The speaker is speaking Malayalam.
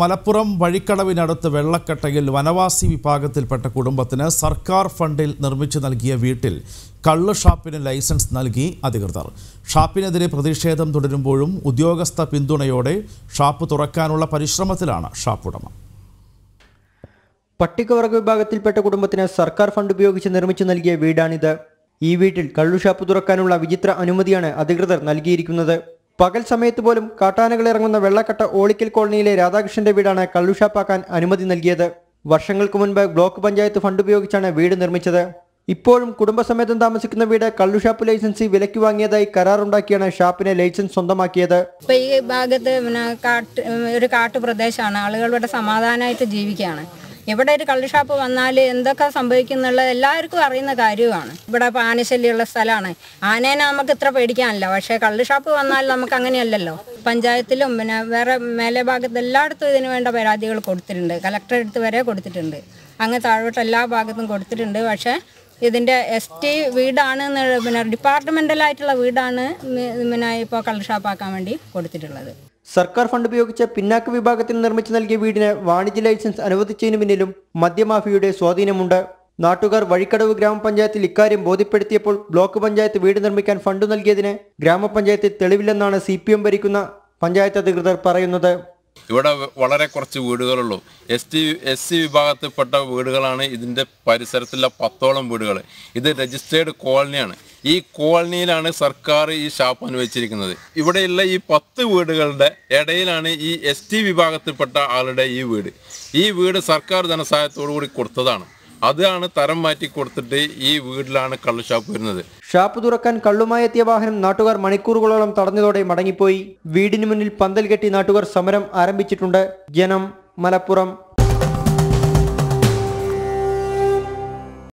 മലപ്പുറം വഴിക്കടവിനടുത്ത് വെള്ളക്കട്ടയിൽ വനവാസി വിഭാഗത്തിൽപ്പെട്ട കുടുംബത്തിന് സർക്കാർ ഫണ്ടിൽ നിർമ്മിച്ചു നൽകിയ വീട്ടിൽ കള്ള് ഷാപ്പിന് ലൈസൻസ് നൽകി അധികൃതർ ഷാപ്പിനെതിരെ പ്രതിഷേധം തുടരുമ്പോഴും ഉദ്യോഗസ്ഥ പിന്തുണയോടെ ഷാപ്പ് തുറക്കാനുള്ള പരിശ്രമത്തിലാണ് ഷാപ്പ് ഉടമ പട്ടികവർഗ വിഭാഗത്തിൽപ്പെട്ട കുടുംബത്തിന് സർക്കാർ ഫണ്ട് ഉപയോഗിച്ച് നിർമ്മിച്ചു നൽകിയ വീടാണിത് ഈ വീട്ടിൽ കള്ളു ഷാപ്പ് തുറക്കാനുള്ള വിചിത്ര അനുമതിയാണ് അധികൃതർ നൽകിയിരിക്കുന്നത് പകൽ സമയത്ത് പോലും കാട്ടാനകൾ ഇറങ്ങുന്ന വെള്ളക്കട്ട ഓളിക്കൽ കോളനിയിലെ രാധാകൃഷ്ണന്റെ വീടാണ് കള്ളുഷാപ്പാക്കാൻ അനുമതി നൽകിയത് വർഷങ്ങൾക്ക് മുൻപ് ബ്ലോക്ക് പഞ്ചായത്ത് ഫണ്ട് ഉപയോഗിച്ചാണ് വീട് നിർമ്മിച്ചത് ഇപ്പോഴും കുടുംബസമേതം താമസിക്കുന്ന വീട് കള്ളുഷാപ്പ് ലൈസൻസി വിലയ്ക്ക് വാങ്ങിയതായി കരാറുണ്ടാക്കിയാണ് ഷാപ്പിനെ ലൈസൻസ് സ്വന്തമാക്കിയത് ഇപ്പൊ ഈ ഭാഗത്ത് കാട്ട് ഒരു കാട്ടുപ്രദേശമാണ് ആളുകളുടെ സമാധാനമായിട്ട് ജീവിക്കുകയാണ് ഇവിടെ ഒരു കള്ളുഷാപ്പ് വന്നാൽ എന്തൊക്കെ സംഭവിക്കുന്നുള്ള എല്ലാവർക്കും അറിയുന്ന കാര്യമാണ് ഇവിടെ ഇപ്പോൾ ആനശല്യമുള്ള സ്ഥലമാണ് ആനേനെ നമുക്ക് ഇത്ര പേടിക്കാനല്ല പക്ഷേ കള്ളുഷാപ്പ് വന്നാൽ നമുക്ക് അങ്ങനെയല്ലല്ലോ പഞ്ചായത്തിലും പിന്നെ വേറെ മേലെ ഭാഗത്ത് എല്ലായിടത്തും ഇതിനു വേണ്ട പരാതികൾ കൊടുത്തിട്ടുണ്ട് കലക്ടറെടുത്ത് വരെ കൊടുത്തിട്ടുണ്ട് അങ്ങ് താഴോട്ട് എല്ലാ ഭാഗത്തും കൊടുത്തിട്ടുണ്ട് പക്ഷേ ഇതിൻ്റെ എസ് ടി വീടാണ് പിന്നെ ആയിട്ടുള്ള വീടാണ് പിന്നെ ഇപ്പോൾ കളർ ഷാപ്പാക്കാൻ വേണ്ടി കൊടുത്തിട്ടുള്ളത് സർക്കാർ ഫണ്ട് ഉപയോഗിച്ച് പിന്നാക്ക വിഭാഗത്തിന് നിർമ്മിച്ചു നൽകിയ വീടിന് വാണിജ്യ ലൈസൻസ് അനുവദിച്ചതിനു പിന്നിലും മദ്യമാഫിയുടെ സ്വാധീനമുണ്ട് നാട്ടുകാർ വഴിക്കടവ് ഗ്രാമപഞ്ചായത്തിൽ ഇക്കാര്യം ബോധ്യപ്പെടുത്തിയപ്പോൾ ബ്ലോക്ക് പഞ്ചായത്ത് വീട് നിർമ്മിക്കാൻ ഫണ്ട് നൽകിയതിന് ഗ്രാമപഞ്ചായത്തിൽ തെളിവില്ലെന്നാണ് സി ഭരിക്കുന്ന പഞ്ചായത്ത് അധികൃതർ പറയുന്നത് ഇവിടെ വളരെ കുറച്ച് വീടുകളുള്ളൂ എസ് ടി എസ് സി വിഭാഗത്തിൽപ്പെട്ട വീടുകളാണ് ഇതിൻ്റെ പരിസരത്തുള്ള പത്തോളം വീടുകൾ ഇത് രജിസ്റ്റേർഡ് കോളനിയാണ് ഈ കോളനിയിലാണ് സർക്കാർ ഈ ഷാപ്പ് അനുവദിച്ചിരിക്കുന്നത് ഇവിടെയുള്ള ഈ പത്ത് വീടുകളുടെ ഇടയിലാണ് ഈ എസ് ടി വിഭാഗത്തിൽപ്പെട്ട ആളുടെ ഈ വീട് ഈ വീട് സർക്കാർ ധനസഹായത്തോടു കൂടി കൊടുത്തതാണ് അതാണ് തരം മാറ്റി കൊടുത്തിട്ട് ഈ വീട്ടിലാണ് കള്ളുഷാപ്പ് വരുന്നത് ഷാപ്പ് തുറക്കാൻ കള്ളുമായി എത്തിയ വാഹനം നാട്ടുകാർ മണിക്കൂറുകളോളം തടഞ്ഞതോടെ മടങ്ങിപ്പോയി വീടിനു മുന്നിൽ പന്തൽ കെട്ടി നാട്ടുകാർ സമരം ആരംഭിച്ചിട്ടുണ്ട് ജനം മലപ്പുറം